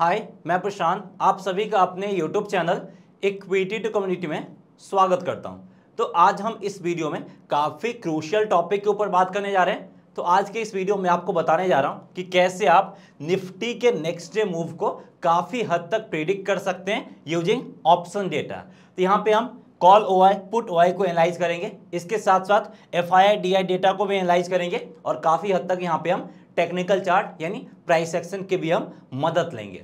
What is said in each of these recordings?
हाय मैं प्रशांत आप सभी का अपने YouTube channel equity to community में स्वागत करता हूं तो आज हम इस वीडियो में काफ़ी क्रूशियल टॉपिक के ऊपर बात करने जा रहे हैं तो आज के इस वीडियो में आपको बताने जा रहा हूं कि कैसे आप निफ्टी के नेक्स्ट डे मूव को काफ़ी हद तक प्रिडिक्ट कर सकते हैं यूजिंग ऑप्शन डेटा तो यहाँ पर हम कॉल ओ आई पुट ओ आई को एनालाइज करेंगे इसके साथ साथ F I I D I data को भी एनालाइज करेंगे और काफ़ी हद तक यहाँ पे हम टेक्निकल चार्ट यानी प्राइस एक्शन के भी हम मदद लेंगे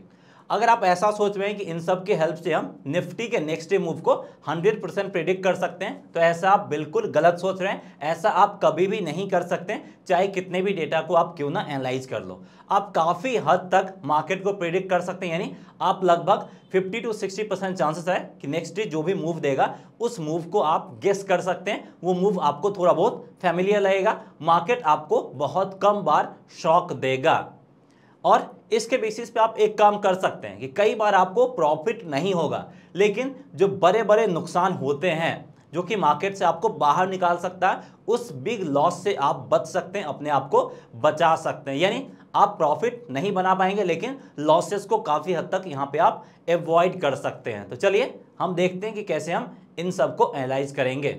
अगर आप ऐसा सोच रहे हैं कि इन सब के हेल्प से हम निफ्टी के नेक्स्ट डे मूव को 100 परसेंट प्रिडिक्ट कर सकते हैं तो ऐसा आप बिल्कुल गलत सोच रहे हैं ऐसा आप कभी भी नहीं कर सकते चाहे कितने भी डेटा को आप क्यों ना एनालाइज कर लो आप काफ़ी हद तक मार्केट को प्रिडिक्ट कर सकते हैं यानी आप लगभग 50 टू 60 परसेंट चांसेस है कि नेक्स्ट डे जो भी मूव देगा उस मूव को आप गेस कर सकते हैं वो मूव आपको थोड़ा बहुत फैमिलियर लगेगा मार्केट आपको बहुत कम बार शॉक देगा और इसके बेसिस पे आप एक काम कर सकते हैं कि कई बार आपको प्रॉफिट नहीं होगा लेकिन जो बड़े बड़े नुकसान होते हैं जो कि मार्केट से आपको बाहर निकाल सकता है उस बिग लॉस से आप बच सकते हैं अपने आप को बचा सकते हैं यानी आप प्रॉफिट नहीं बना पाएंगे लेकिन लॉसेस को काफ़ी हद तक यहाँ पे आप एवॉइड कर सकते हैं तो चलिए हम देखते हैं कि कैसे हम इन सब को एनालाइज करेंगे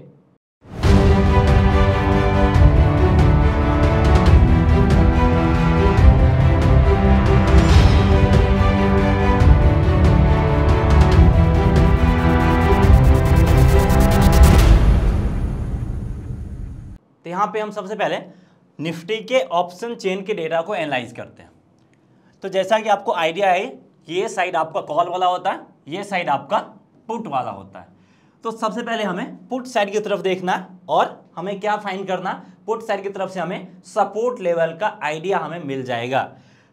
यहाँ पे हम सबसे पहले निफ्टी के ऑप्शन चेन के डेटा को एनालाइज करते हैं तो जैसा कि आपको आइडिया है ये साइड आपका कॉल वाला होता है ये साइड आपका पुट वाला होता है तो सबसे पहले हमें पुट साइड की तरफ देखना और हमें क्या फाइन करना पुट साइड की तरफ से हमें सपोर्ट लेवल का आइडिया हमें मिल जाएगा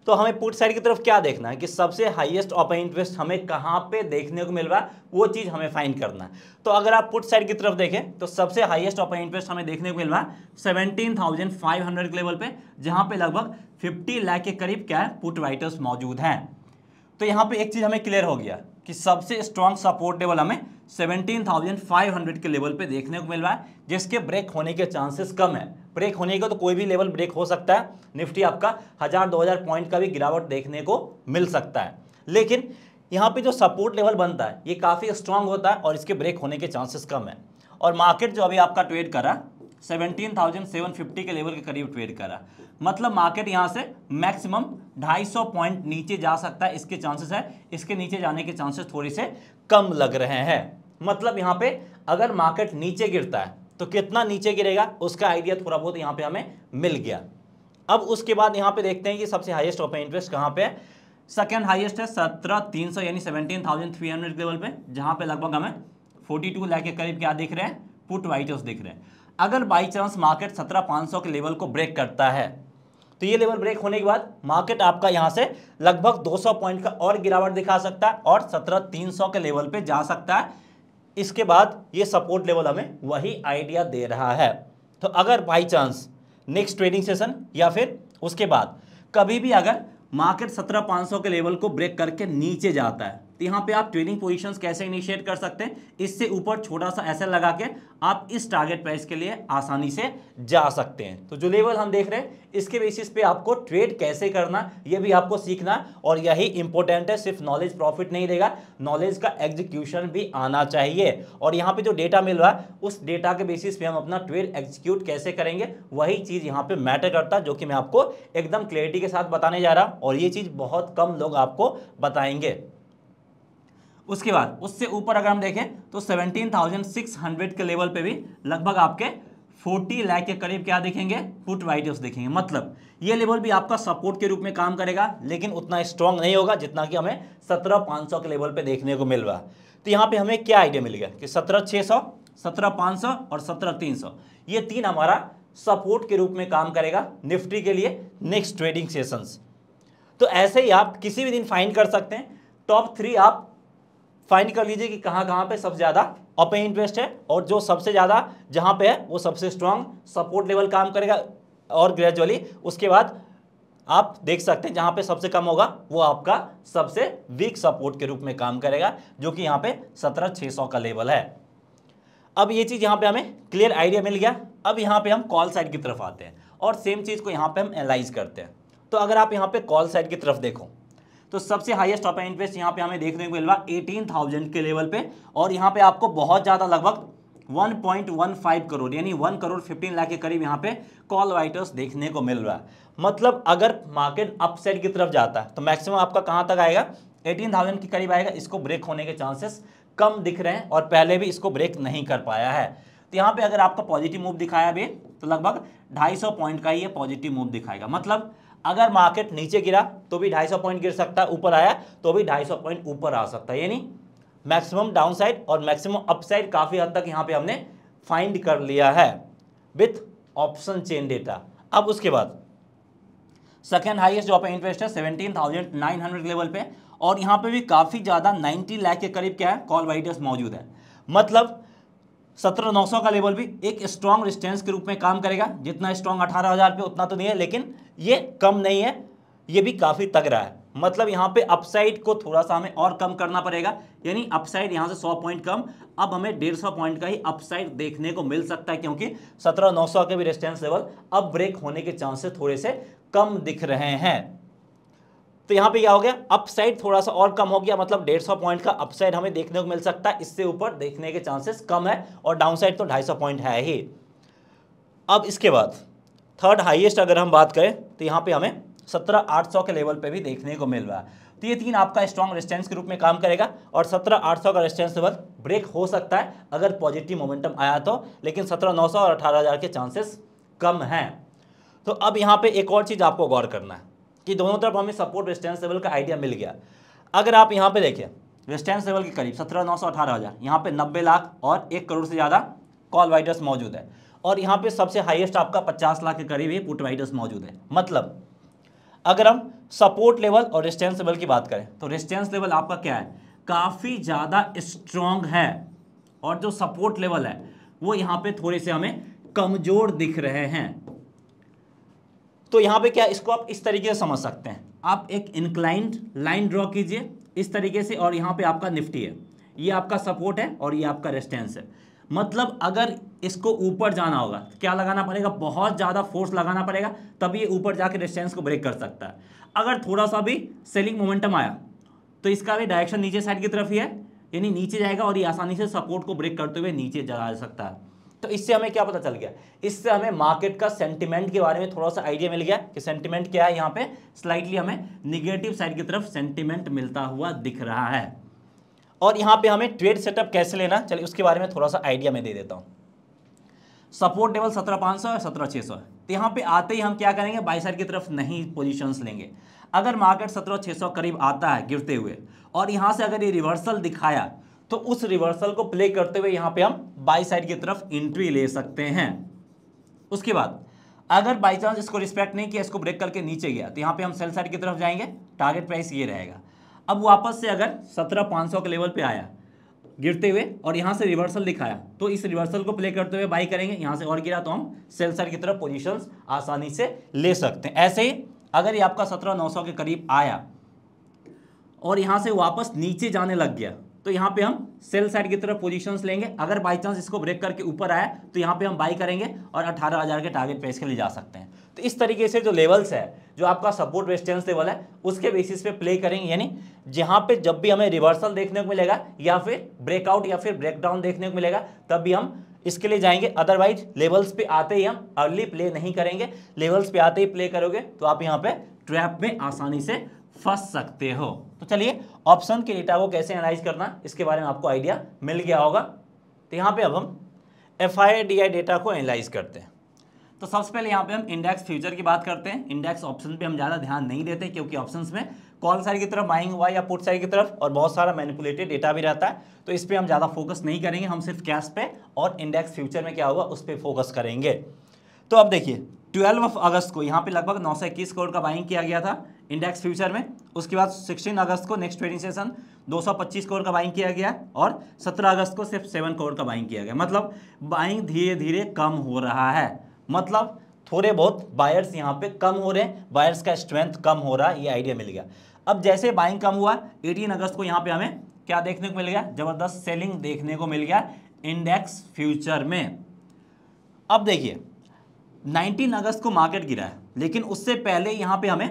तो हमें पुट साइड की तरफ क्या देखना है कि सबसे हाईएस्ट ओपन इंटरेस्ट हमें कहाँ पे देखने को मिल रहा है वो चीज़ हमें फाइंड करना है तो अगर आप पुट साइड की तरफ देखें तो सबसे हाईएस्ट ओपन इंटरेस्ट हमें देखने को मिल रहा है सेवनटीन थाउजेंड फाइव हंड्रेड के लेवल पे जहाँ पे लगभग फिफ्टी लाख के करीब क्या है पुट राइटर्स मौजूद हैं तो यहाँ पे एक चीज़ हमें क्लियर हो गया कि सबसे स्ट्रॉन्ग सपोर्ट लेवल हमें 17,500 के लेवल पे देखने को मिल रहा है जिसके ब्रेक होने के चांसेस कम है ब्रेक होने का तो कोई भी लेवल ब्रेक हो सकता है निफ्टी आपका हज़ार दो हज़ार पॉइंट का भी गिरावट देखने को मिल सकता है लेकिन यहाँ पे जो सपोर्ट लेवल बनता है ये काफ़ी स्ट्रांग होता है और इसके ब्रेक होने के चांसेस कम है और मार्केट जो अभी आपका ट्रेड करा फिफ्टी के लेवल के करीब ट्रेड करा मतलब मार्केट यहाँ से मैक्सिमम सौ पॉइंट नीचे जा सकता है इसके चांसेस है इसके नीचे जाने के चांसेस थोड़े से कम लग रहे हैं मतलब यहाँ पे अगर मार्केट नीचे गिरता है तो कितना नीचे गिरेगा उसका आइडिया थोड़ा बहुत यहाँ पे हमें मिल गया अब उसके बाद यहाँ पे देखते हैं कि सबसे हाईएस्ट ओपन इंटरेस्ट कहाँ पे है सेकेंड हाईएस्ट है सत्रह तीन सौ यानी seventeen thousand three hundred level पे जहाँ पे लगभग हमें फोर्टी टू लाख के करीब क्या दिख रहे हैं पुट वाइटर्स दिख रहे हैं अगर बाई चांस मार्केट सत्रह पांच सौ के लेवल को ब्रेक करता है तो ये लेवल ब्रेक होने के बाद मार्केट आपका यहाँ से लगभग सौ पॉइंट का और गिरावट दिखा सकता है और सत्रह तीन सौ के लेवल पे जा सकता है इसके बाद ये सपोर्ट लेवल हमें वही आइडिया दे रहा है तो अगर by chance next trading session या फिर उसके बाद कभी भी अगर मार्केट सत्रह पाँच सौ के लेवल को ब्रेक करके नीचे जाता है तो यहाँ पे आप ट्रेडिंग पोजीशंस कैसे इनिशिएट कर सकते हैं इससे ऊपर छोटा सा ऐसा लगा के आप इस टारगेट प्राइस के लिए आसानी से जा सकते हैं तो जो लेवल हम देख रहे हैं इसके बेसिस पे आपको ट्रेड कैसे करना ये भी आपको सीखना और यही इंपॉर्टेंट है सिर्फ नॉलेज प्रॉफिट नहीं देगा नॉलेज का एग्जीक्यूशन भी आना चाहिए और यहाँ पे जो डेटा मिल रहा है उस डेटा के बेसिस पे हम अपना ट्रेड एग्जीक्यूट कैसे करेंगे वही चीज़ यहाँ पे मैटर करता जो कि मैं आपको एकदम क्लियरिटी के साथ बताने जा रहा और ये चीज़ बहुत कम लोग आपको बताएंगे उसके बाद उससे ऊपर अगर हम देखें तो 17,600 के लेवल पे भी लगभग आपके 40 लाख के करीब क्या देखेंगे पुट वाइटर्स देखेंगे मतलब ये लेवल भी आपका सपोर्ट के रूप में काम करेगा लेकिन उतना स्ट्रांग नहीं होगा जितना कि हमें सत्रह पाँच सौ के लेवल पे देखने को मिल रहा तो यहाँ पे हमें क्या आइडिया मिल गया कि सत्रह छः सौ सत्रह पाँच सौ और सत्रह तीन सौ ये तीन हमारा सपोर्ट के रूप में काम करेगा निफ्टी के लिए नेक्स्ट ट्रेडिंग सेशंस तो ऐसे ही आप किसी भी दिन फाइंड कर सकते हैं टॉप थ्री आप फाइंड कर लीजिए कि कहाँ कहाँ पे सबसे ज़्यादा अपे इंटरेस्ट है और जो सबसे ज़्यादा जहाँ पे है वो सबसे स्ट्रांग सपोर्ट लेवल काम करेगा और ग्रेजुअली उसके बाद आप देख सकते हैं जहाँ पे सबसे कम होगा वो आपका सबसे वीक सपोर्ट के रूप में काम करेगा जो कि यहाँ पे सत्रह छः सौ का लेवल है अब ये चीज़ यहाँ पे हमें क्लियर आइडिया मिल गया अब यहाँ पे हम कॉल साइड की तरफ आते हैं और सेम चीज़ को यहाँ पे हम एनालाइज करते हैं तो अगर आप यहाँ पे कॉल साइड की तरफ देखो तो सबसे हाईएस्ट ऑफ इंटरेस्ट यहाँ पे हमें देखने को मिलवा एटीन थाउजेंड के लेवल पे और यहाँ पे आपको बहुत ज़्यादा लगभग 1.15 करोड़ यानी 1 करोड़ 15 लाख के करीब यहाँ पे कॉल राइटर्स देखने को मिल रहा है मतलब अगर मार्केट अपसाइड की तरफ जाता है तो मैक्सिमम आपका कहाँ तक आएगा थाउजेंड के करीब आएगा इसको ब्रेक होने के चांसेस कम दिख रहे हैं और पहले भी इसको ब्रेक नहीं कर पाया है तो यहाँ पे अगर आपका पॉजिटिव मूव दिखाया भी तो लगभग ढाई पॉइंट का ही ये पॉजिटिव मूव दिखाएगा मतलब अगर मार्केट नीचे गिरा तो भी 250 पॉइंट गिर सकता है ऊपर आया तो भी 250 पॉइंट ऊपर आ सकता है यानी मैक्सिमम डाउनसाइड और मैक्सिमम अपसाइड काफ़ी हद तक यहाँ पे हमने फाइंड कर लिया है विथ ऑप्शन चेन डेटा अब उसके बाद सेकेंड हाईएस्ट जो आप इंटरेस्ट है seventeen thousand nine hundred level पे और यहाँ पे भी काफ़ी ज़्यादा नाइन्टी लाख के करीब क्या है कॉल वाइटर्स मौजूद है मतलब सत्रह नौ सौ का लेवल भी एक स्ट्रॉन्ग रिस्टेंस के रूप में काम करेगा जितना स्ट्रॉन्ग अठारह हज़ार पे उतना तो नहीं है लेकिन ये कम नहीं है ये भी काफ़ी तगड़ा है मतलब यहाँ पे अपसाइड को थोड़ा सा हमें और कम करना पड़ेगा यानी अपसाइड यहाँ से 100 पॉइंट कम अब हमें 150 पॉइंट का ही अपसाइड देखने को मिल सकता है क्योंकि 17,900 के भी रेस्टेंस लेवल अब ब्रेक होने के चांसेस थोड़े से कम दिख रहे हैं तो यहाँ पे क्या हो गया अपसाइड थोड़ा सा और कम हो गया मतलब 150 पॉइंट का अपसाइड हमें देखने को मिल सकता है इससे ऊपर देखने के चांसेस कम है और डाउनसाइड तो 250 पॉइंट है ही अब इसके बाद थर्ड हाईएस्ट अगर हम बात करें तो यहाँ पे हमें सत्रह आठ सौ के लेवल पे भी देखने को मिल रहा है तो ये तीन आपका स्ट्रॉन्ग रेस्टेंस के रूप में काम करेगा और सत्रह आठ सौ का रेस्टेंस लेवल ब्रेक हो सकता है अगर पॉजिटिव मोमेंटम आया तो लेकिन सत्रह नौ सौ और अठारह हज़ार के चांसेस कम हैं तो अब यहाँ पर एक और चीज़ आपको गौर करना है कि दोनों तरफ हमें सपोर्ट रेस्टेंस लेवल का आइडिया मिल गया अगर आप यहाँ पे देखें रेस्टेंस लेवल के करीब सत्रह नौ सौ अठारह हज़ार यहाँ पे नब्बे लाख और एक करोड़ से ज़्यादा कॉल वाइडर्स मौजूद है और यहाँ पे सबसे हाईएस्ट आपका पचास लाख के करीब ही पुट वाइडर्स मौजूद है मतलब अगर हम सपोर्ट लेवल और रेस्टेंस लेवल की बात करें तो रेस्टेंस लेवल आपका क्या है काफ़ी ज़्यादा स्ट्रॉन्ग है और जो सपोर्ट लेवल है वो यहाँ पे थोड़े से हमें कमज़ोर दिख रहे हैं तो यहाँ पे क्या इसको आप इस तरीके से समझ सकते हैं आप एक इंक्लाइंड लाइन ड्रॉ कीजिए इस तरीके से और यहाँ पे आपका निफ्टी है ये आपका सपोर्ट है और ये आपका रेस्टेंस है मतलब अगर इसको ऊपर जाना होगा तो क्या लगाना पड़ेगा बहुत ज़्यादा फोर्स लगाना पड़ेगा तभी ये ऊपर जाके रेस्टेंस को ब्रेक कर सकता है अगर थोड़ा सा भी सेलिंग मोमेंटम आया तो इसका भी डायरेक्शन नीचे साइड की तरफ ही है यानी नीचे जाएगा और ये आसानी से सपोर्ट को ब्रेक करते हुए नीचे जा सकता है तो इससे हमें क्या पता चल गया इससे हमें मार्केट का सेंटिमेंट के बारे में थोड़ा सा आइडिया मिल गया कि सेंटिमेंट क्या है यहाँ पे स्लाइटली हमें निगेटिव साइड की तरफ सेंटिमेंट मिलता हुआ दिख रहा है और यहाँ पे हमें ट्रेड सेटअप कैसे लेना चलिए उसके बारे में थोड़ा सा आइडिया मैं दे देता हूँ सपोर्ट लेवल सत्रह पाँच सौ सत्रह छः सौ तो यहाँ पे आते ही हम क्या करेंगे बाई साइड की तरफ नहीं पोजीशंस लेंगे अगर मार्केट सत्रह छः सौ करीब आता है गिरते हुए और यहाँ से अगर ये रिवर्सल दिखाया तो उस रिवर्सल को प्ले करते हुए यहां पे हम बाई साइड की तरफ एंट्री ले सकते हैं उसके बाद अगर बाई चांस इसको रिस्पेक्ट नहीं किया इसको ब्रेक करके नीचे गया तो यहां पे हम सेल साइड की तरफ जाएंगे टारगेट प्राइस ये रहेगा अब वापस से अगर सत्रह पांच सौ के लेवल पे आया गिरते हुए और यहां से रिवर्सल दिखाया तो इस रिवर्सल को प्ले करते हुए बाई करेंगे यहां से और गिरा तो हम सेल साइड की तरफ पोजिशन आसानी से ले सकते हैं ऐसे ही अगर ये आपका सत्रह नौ सौ के करीब आया और यहां से वापस नीचे जाने लग गया तो यहाँ पे हम सेल साइड की तरफ पोजीशंस लेंगे अगर बाई चांस इसको ब्रेक करके ऊपर आया तो यहाँ पे हम बाई करेंगे और अठारह हज़ार के टारगेट पे इसके लिए जा सकते हैं तो इस तरीके से जो लेवल्स है जो आपका सपोर्ट रेस्टेंस लेवल है उसके बेसिस पे प्ले करेंगे यानी जहाँ पे जब भी हमें रिवर्सल देखने को मिलेगा या फिर ब्रेकआउट या फिर ब्रेकडाउन देखने को मिलेगा तब भी हम इसके लिए जाएंगे अदरवाइज लेवल्स पे आते ही हम अर्ली प्ले नहीं करेंगे लेवल्स पे आते ही प्ले करोगे तो आप यहाँ पे ट्रैप में आसानी से फंस सकते हो तो चलिए ऑप्शन के डेटा को कैसे एनालाइज करना इसके बारे में आपको आइडिया मिल गया होगा तो यहाँ पे अब हम F I D I data को एनालाइज करते हैं तो सबसे पहले यहाँ पे हम इंडेक्स फ्यूचर की बात करते हैं इंडेक्स ऑप्शन पे हम ज़्यादा ध्यान नहीं देते क्योंकि ऑप्शंस में कॉल साइड की तरफ बाइंग हुआ या पुट साइड की तरफ और बहुत सारा मैनिपुलेटेड डेटा भी रहता है तो इस पर हम ज़्यादा फोकस नहीं करेंगे हम सिर्फ कैश पे और इंडेक्स फ्यूचर में क्या होगा उस पर फोकस करेंगे तो अब देखिए ट्वेल्व अगस्त को यहाँ पे लगभग नौ सौ इक्कीस करोड़ का बाइंग किया गया था इंडेक्स फ्यूचर में उसके बाद 16 अगस्त को नेक्स्ट ट्रेडिंग सेशन 225 करोड़ का बाइंग किया गया और 17 अगस्त को सिर्फ 7 करोड़ का बाइंग किया गया मतलब बाइंग धीरे धीरे कम हो रहा है मतलब थोड़े बहुत बायर्स यहाँ पे कम हो रहे हैं बायर्स का स्ट्रेंथ कम हो रहा है ये आइडिया मिल गया अब जैसे बाइंग कम हुआ एटीन अगस्त को यहाँ पे हमें क्या देखने को मिल गया जबरदस्त सेलिंग देखने को मिल गया इंडेक्स फ्यूचर में अब देखिए 19 अगस्त को मार्केट गिरा है लेकिन उससे पहले यहाँ पे हमें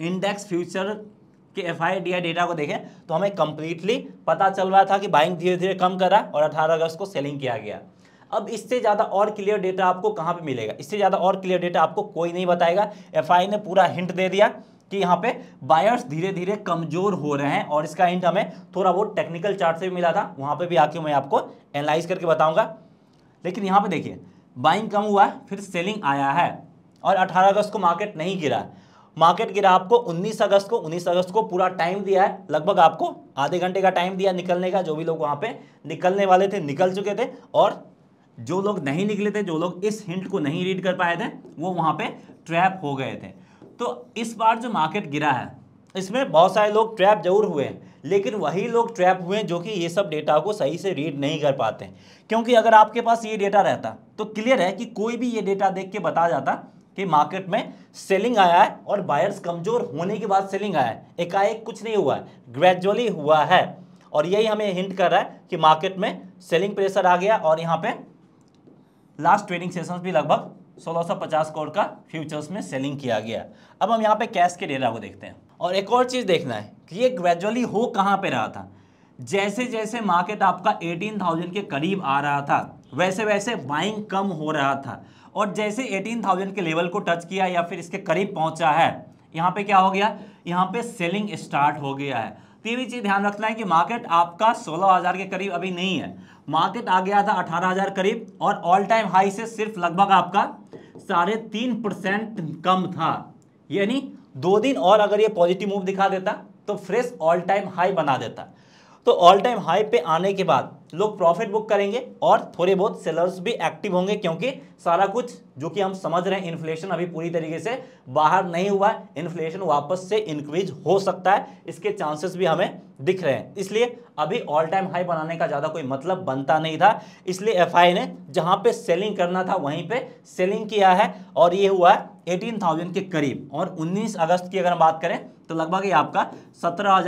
इंडेक्स फ्यूचर के F I D I data को देखें तो हमें कंप्लीटली पता चल रहा था कि बाइंग धीरे धीरे कम करा और 18 अगस्त को सेलिंग किया गया अब इससे ज़्यादा और क्लियर डेटा आपको कहाँ पे मिलेगा इससे ज़्यादा और क्लियर डेटा आपको कोई नहीं बताएगा एफ ने पूरा हिंट दे दिया कि यहाँ पे बायर्स धीरे धीरे कमज़ोर हो रहे हैं और इसका हिंट हमें थोड़ा बहुत टेक्निकल चार्ट से भी मिला था वहाँ पर भी आके मैं आपको एनालाइज करके बताऊँगा लेकिन यहाँ पर देखिए बाइंग कम हुआ फिर सेलिंग आया है और अठारह अगस्त को मार्केट नहीं गिरा मार्केट गिरा आपको 19 अगस्त को 19 अगस्त को पूरा टाइम दिया है लगभग आपको आधे घंटे का टाइम दिया निकलने का जो भी लोग वहाँ पे निकलने वाले थे निकल चुके थे और जो लोग नहीं निकले थे जो लोग इस हिंट को नहीं रीड कर पाए थे वो वहाँ पे ट्रैप हो गए थे तो इस बार जो मार्केट गिरा है इसमें बहुत सारे लोग ट्रैप जरूर हुए हैं लेकिन वही लोग ट्रैप हुए हैं जो कि ये सब डेटा को सही से रीड नहीं कर पाते क्योंकि अगर आपके पास ये डेटा रहता तो क्लियर है कि कोई भी ये डेटा देख के बता जाता कि मार्केट में सेलिंग आया है और बायर्स कमजोर होने के बाद सेलिंग आया है एकाएक कुछ नहीं हुआ है ग्रेजुअली हुआ है और यही हमें हिंट कर रहा है कि मार्केट में सेलिंग प्रेशर आ गया और यहाँ पे लास्ट ट्रेडिंग सेशन भी लगभग 1650 करोड़ का फ्यूचर्स में सेलिंग किया गया अब हम यहाँ पे कैश के डेटा को देखते हैं और एक और चीज़ देखना है कि ये ग्रेजुअली हो कहाँ पे रहा था जैसे जैसे मार्केट आपका 18,000 के करीब आ रहा था वैसे वैसे बाइंग कम हो रहा था और जैसे 18,000 के लेवल को टच किया या फिर इसके करीब पहुंचा है यहाँ पे क्या हो गया यहाँ पे सेलिंग स्टार्ट हो गया है तो ये चीज़ ध्यान रखना है कि मार्केट आपका 16,000 के करीब अभी नहीं है मार्केट आ गया था 18,000 करीब और ऑल टाइम हाई से सिर्फ लगभग आपका साढ़े तीन परसेंट कम था यानी दो दिन और अगर ये पॉजिटिव मूव दिखा देता तो फ्रेश ऑल टाइम हाई बना देता तो ऑल टाइम हाई पे आने के बाद लोग प्रॉफिट बुक करेंगे और थोड़े बहुत सेलर्स भी एक्टिव होंगे क्योंकि सारा कुछ जो कि हम समझ रहे हैं इन्फ्लेशन अभी पूरी तरीके से बाहर नहीं हुआ है इन्फ्लेशन वापस से इंक्रीज हो सकता है इसके चांसेस भी हमें दिख रहे हैं इसलिए अभी ऑल टाइम हाई बनाने का ज़्यादा कोई मतलब बनता नहीं था इसलिए एफ ने जहाँ पर सेलिंग करना था वहीं पर सेलिंग किया है और ये हुआ है 18,000 के करीब और 19 अगस्त की अगर हम बात करें तो लगभग ये आपका सत्रह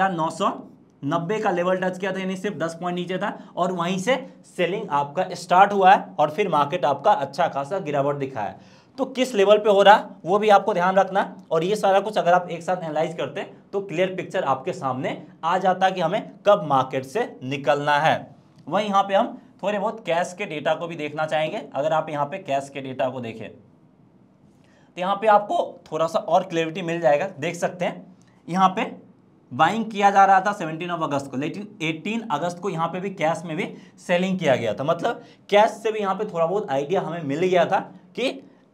नब्बे का लेवल टच किया था यानी सिर्फ दस पॉइंट नीचे था और वहीं से सेलिंग आपका स्टार्ट हुआ है और फिर मार्केट आपका अच्छा खासा गिरावट दिखा है तो किस लेवल पे हो रहा वो भी आपको ध्यान रखना और ये सारा कुछ अगर आप एक साथ एनालाइज करते हैं तो क्लियर पिक्चर आपके सामने आ जाता कि हमें कब मार्केट से निकलना है वहीं यहाँ पे हम थोड़े बहुत कैश के डेटा को भी देखना चाहेंगे अगर आप यहाँ पे कैश के डेटा को देखें तो यहाँ पे आपको थोड़ा सा और क्लियरिटी मिल जाएगा देख सकते हैं यहाँ पे बाइंग किया जा रहा था 17 ऑफ अगस्त को लेकिन 18 अगस्त को यहाँ पे भी कैश में भी सेलिंग किया गया था मतलब कैश से भी यहाँ पे थोड़ा बहुत आइडिया हमें मिल गया था कि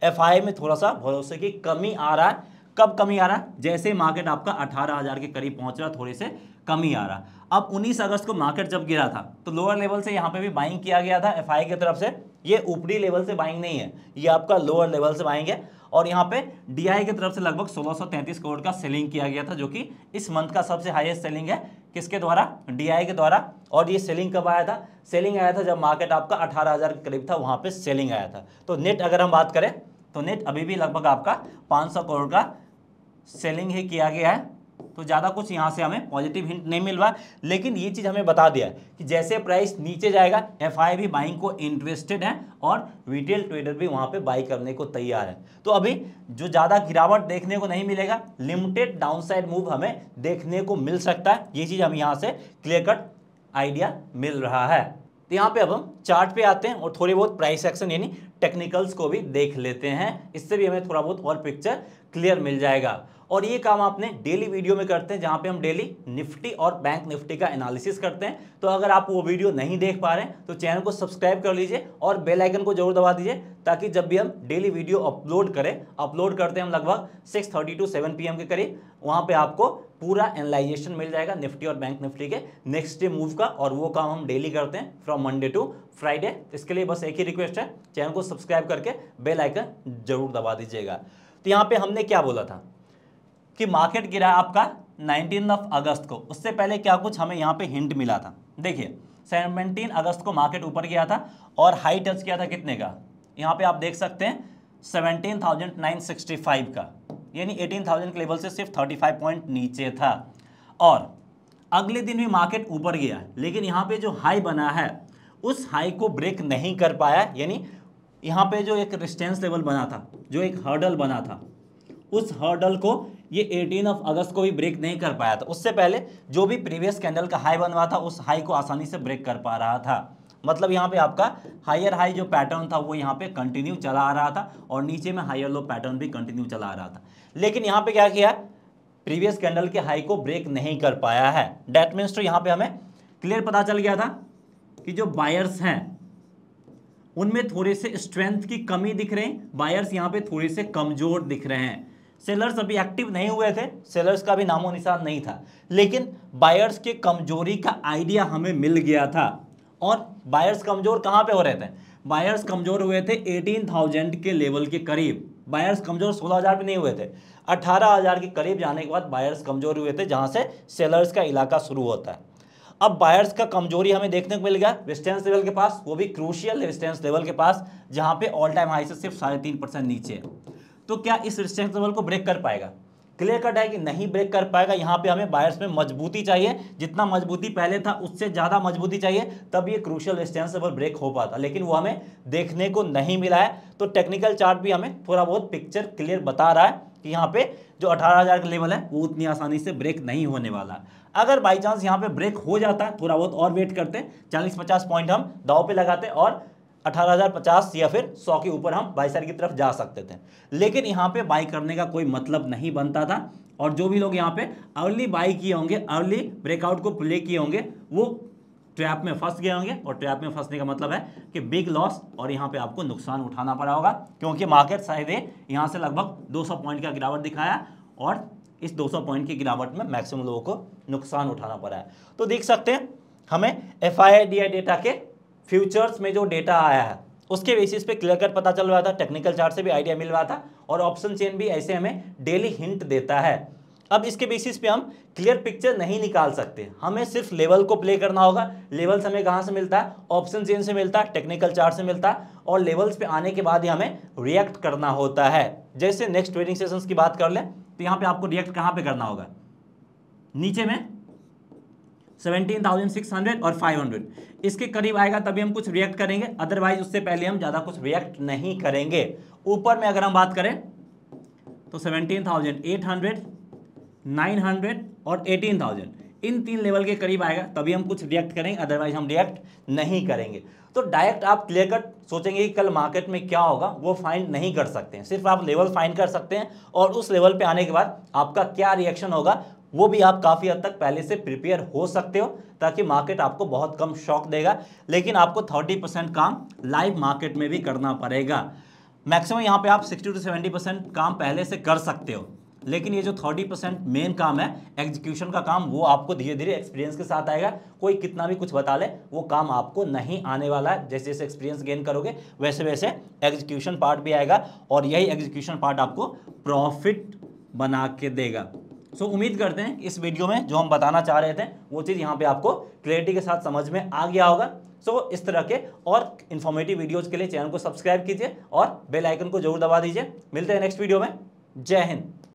एफ में थोड़ा सा भरोसे की कमी आ रहा है कब कमी आ रहा है जैसे मार्केट आपका अठारह हज़ार के करीब पहुंच रहा थोड़े से कमी आ रहा अब 19 अगस्त को मार्केट जब गिरा था तो लोअर लेवल से यहाँ पे भी बाइंग किया गया था एफ की तरफ से ये ऊपरी लेवल से बाइंग नहीं है ये आपका लोअर लेवल से बाइंग है और यहाँ पे डीआई की तरफ से लगभग 1633 करोड़ का सेलिंग किया गया था जो कि इस मंथ का सबसे हाईएस्ट सेलिंग है किसके द्वारा डीआई के द्वारा और ये सेलिंग कब आया था सेलिंग आया था जब मार्केट आपका 18000 के करीब था वहाँ पे सेलिंग आया था तो नेट अगर हम बात करें तो नेट अभी भी लगभग आपका 500 करोड़ का सेलिंग ही किया गया है तो ज़्यादा कुछ यहाँ से हमें पॉजिटिव हिंट नहीं मिल रहा लेकिन ये चीज़ हमें बता दिया है कि जैसे प्राइस नीचे जाएगा एफ आई भी बाइंग को इंटरेस्टेड है और रिटेल ट्रेडर भी वहाँ पे बाई करने को तैयार है तो अभी जो ज़्यादा गिरावट देखने को नहीं मिलेगा लिमिटेड डाउनसाइड मूव हमें देखने को मिल सकता है ये चीज़ हमें यहाँ से क्लियर कट आइडिया मिल रहा है तो यहाँ पे अब हम चार्ट पे आते हैं और थोड़ी बहुत प्राइस एक्शन यानी टेक्निकल्स को भी देख लेते हैं इससे भी हमें थोड़ा बहुत और पिक्चर क्लियर मिल जाएगा और ये काम आपने डेली वीडियो में करते हैं जहां पे हम डेली निफ्टी और बैंक निफ्टी का एनालिसिस करते हैं तो अगर आप वो वीडियो नहीं देख पा रहे हैं तो चैनल को सब्सक्राइब कर लीजिए और बेल आइकन को जरूर दबा दीजिए ताकि जब भी हम डेली वीडियो अपलोड करें अपलोड करते हैं हम लगभग six thirty to seven P के करीब वहाँ पर आपको पूरा एनालाइजेशन मिल जाएगा निफ्टी और बैंक निफ्टी के नेक्स्ट डे मूव का और वो काम हम डेली करते हैं फ्रॉम मंडे टू फ्राइडे इसके लिए बस एक ही रिक्वेस्ट है चैनल को सब्सक्राइब करके बेल आइकन जरूर दबा दीजिएगा तो यहाँ पे हमने क्या बोला था कि मार्केट गिरा है आपका नाइनटीन ऑफ अगस्त को उससे पहले क्या कुछ हमें यहाँ पे हिंट मिला था देखिए सेवनटीन अगस्त को मार्केट ऊपर गया था और हाई टच किया था कितने का यहाँ पे आप देख सकते हैं seventeen thousand nine sixty five का यानी एटीन थाउजेंड के लेवल से सिर्फ थर्टी फाइव पॉइंट नीचे था और अगले दिन भी मार्केट ऊपर गया लेकिन यहाँ पर जो हाई बना है उस हाई को ब्रेक नहीं कर पाया यानी यहाँ पर जो एक रिस्टेंस लेवल बना था जो एक हर्डल बना था उस हर्डल को ये 18 ऑफ अगस्त को भी ब्रेक नहीं कर पाया था उससे पहले जो भी प्रीवियस कैंडल का हाई बनवा था उस हाई को आसानी से ब्रेक कर पा रहा था मतलब यहाँ पे आपका हायर हाई जो पैटर्न था वो यहाँ पे कंटिन्यू चला आ रहा था और नीचे में हायर लो पैटर्न भी कंटिन्यू चला आ रहा था लेकिन यहाँ पे क्या किया प्रीवियस कैंडल के हाई को ब्रेक नहीं कर पाया है डेट मीन्स तो यहाँ पे हमें क्लियर पता चल गया था कि जो बायर्स हैं उनमें थोड़े से स्ट्रेंथ की कमी दिख रहे हैं बायर्स यहाँ पे थोड़े से कमजोर दिख रहे हैं सेलर्स अभी एक्टिव नहीं हुए थे सेलर्स का भी नामो निशान नहीं था लेकिन बायर्स के कमजोरी का आइडिया हमें मिल गया था और बायर्स कमजोर कहाँ पे हो रहे थे बायर्स कमजोर हुए थे 18,000 के लेवल के करीब बायर्स कमजोर 16,000 पे नहीं हुए थे 18,000 के करीब जाने के बाद बायर्स कमजोर हुए थे जहाँ से सेलर्स का इलाका शुरू होता है अब बायर्स का कमजोरी हमें देखने को मिल गया रेजिस्टेंस लेवल के पास वो भी क्रूशियल रेजिस्टेंस लेवल के पास जहाँ पे ऑल टाइम हाई से सिर्फ साढ़े तीन परसेंट नीचे तो क्या इस रिस्टेंस लेवल को ब्रेक कर पाएगा क्लियर कट है कि नहीं ब्रेक कर पाएगा यहाँ पे हमें बायर्स में मजबूती चाहिए जितना मजबूती पहले था उससे ज़्यादा मजबूती चाहिए तब ये क्रूशल रिस्टेंस लेवल ब्रेक हो पाता लेकिन वो हमें देखने को नहीं मिला है तो टेक्निकल चार्ट भी हमें थोड़ा बहुत पिक्चर क्लियर बता रहा है कि यहाँ पे जो 18000 का लेवल है वो उतनी आसानी से ब्रेक नहीं होने वाला अगर बाई चांस यहाँ पे ब्रेक हो जाता है थोड़ा बहुत और वेट करते चालीस पचास पॉइंट हम दाव पे लगाते और 18,050 या फिर 100 के ऊपर हम बाई की तरफ जा सकते थे लेकिन यहाँ पे बाई करने का कोई मतलब नहीं बनता था और जो भी लोग यहाँ पे अर्ली बाई किए होंगे अर्ली ब्रेकआउट को प्ले किए होंगे वो ट्रैप में फंस गए होंगे और ट्रैप में फंसने का मतलब है कि बिग लॉस और यहाँ पे आपको नुकसान उठाना पड़ा होगा क्योंकि मार्केट शायद यहाँ से लगभग 200 पॉइंट का गिरावट दिखाया और इस 200 पॉइंट की गिरावट में मैक्सिमम लोगों को नुकसान उठाना पड़ा है तो देख सकते हैं हमें एफ डेटा के फ्यूचर्स में जो डेटा आया है उसके बेसिस पे क्लियर कट पता चल रहा था टेक्निकल चार्ट से भी आइडिया मिल रहा था और ऑप्शन चेन भी ऐसे हमें डेली हिंट देता है अब इसके बेसिस पे हम क्लियर पिक्चर नहीं निकाल सकते हमें सिर्फ लेवल को प्ले करना होगा लेवल्स हमें कहाँ से मिलता है ऑप्शन चेन से मिलता है टेक्निकल चार्ट से मिलता है और लेवल्स पे आने के बाद ही हमें रिएक्ट करना होता है जैसे नेक्स्ट ट्रेडिंग सेशन की बात कर लें तो यहाँ पे आपको रिएक्ट कहाँ पे करना होगा नीचे में सेवेंटीन थाउजेंड सिक्स हंड्रेड और फाइव हंड्रेड इसके करीब आएगा तभी हम कुछ रिएक्ट करेंगे अदरवाइज उससे पहले हम ज़्यादा कुछ रिएक्ट नहीं करेंगे ऊपर में अगर हम बात करें तो seventeen thousand eight hundred nine hundred और एटीन थाउजेंड इन तीन लेवल के करीब आएगा तभी हम कुछ रिएक्ट करेंगे अदरवाइज हम रिएक्ट नहीं करेंगे तो डायरेक्ट आप क्लियर कट सोचेंगे कि कल मार्केट में क्या होगा वो फाइंड नहीं कर सकते हैं सिर्फ आप लेवल फाइंड कर सकते हैं और उस लेवल पे आने के बाद आपका क्या रिएक्शन होगा वो भी आप काफ़ी हद तक पहले से प्रिपेयर हो सकते हो ताकि मार्केट आपको बहुत कम शॉक देगा लेकिन आपको थर्टी परसेंट काम लाइव मार्केट में भी करना पड़ेगा मैक्सिमम यहाँ पे आप 60 टू 70 परसेंट काम पहले से कर सकते हो लेकिन ये जो 30 परसेंट मेन काम है एग्जीक्यूशन का काम वो आपको धीरे धीरे एक्सपीरियंस के साथ आएगा कोई कितना भी कुछ बता ले वो काम आपको नहीं आने वाला है जैसे जैसे एक्सपीरियंस गेन करोगे वैसे वैसे एग्जीक्यूशन पार्ट भी आएगा और यही एग्जीक्यूशन पार्ट आपको प्रॉफिट बना के देगा सो उम्मीद करते हैं इस वीडियो में जो हम बताना चाह रहे थे वो चीज़ यहाँ पे आपको क्लियरिटी के साथ समझ में आ गया होगा सो so, इस तरह के और इन्फॉर्मेटिव वीडियोज़ के लिए चैनल को सब्सक्राइब कीजिए और बेल आइकन को जरूर दबा दीजिए मिलते हैं नेक्स्ट वीडियो में जय हिंद